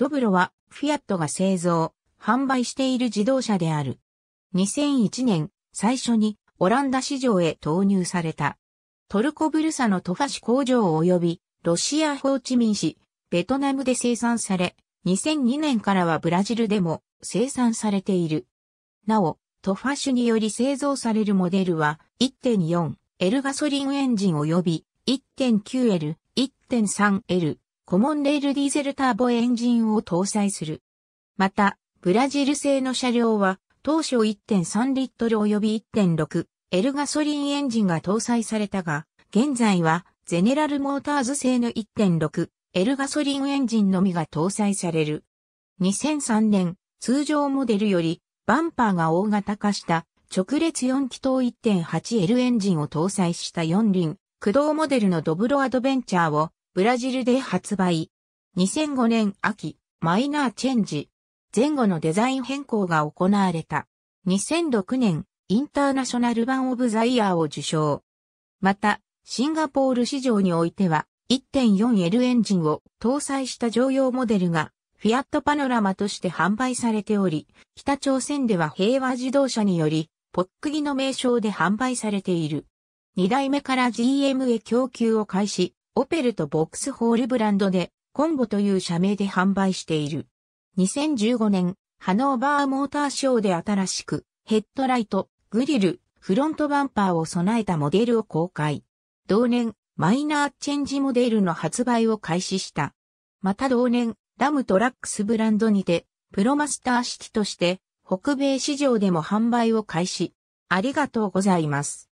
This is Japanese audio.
ドブロはフィアットが製造、販売している自動車である。2001年、最初にオランダ市場へ投入された。トルコブルサのトファ市工場及び、ロシアホーチミン市、ベトナムで生産され、2002年からはブラジルでも生産されている。なお、トファ種により製造されるモデルは 1.4L ガソリンエンジン及び 1.9L、1.3L、コモンレールディーゼルターボエンジンを搭載する。また、ブラジル製の車両は、当初1.3リットル及び1.6、L ガソリンエンジンが搭載されたが、現在は、ゼネラルモーターズ製の1.6、L ガソリンエンジンのみが搭載される。2003年、通常モデルより、バンパーが大型化した、直列4気筒 1.8L エンジンを搭載した4輪、駆動モデルのドブロアドベンチャーをブラジルで発売。2005年秋、マイナーチェンジ。前後のデザイン変更が行われた。2006年、インターナショナル版オブザイヤーを受賞。また、シンガポール市場においては、1.4L エンジンを搭載した乗用モデルが、フィアットパノラマとして販売されており、北朝鮮では平和自動車により、ポックギの名称で販売されている。2代目から GM へ供給を開始、オペルとボックスホールブランドで、コンボという社名で販売している。2015年、ハノーバーモーターショーで新しく、ヘッドライト、グリル、フロントバンパーを備えたモデルを公開。同年、マイナーチェンジモデルの発売を開始した。また同年、ラムトラックスブランドにて、プロマスター式として、北米市場でも販売を開始。ありがとうございます。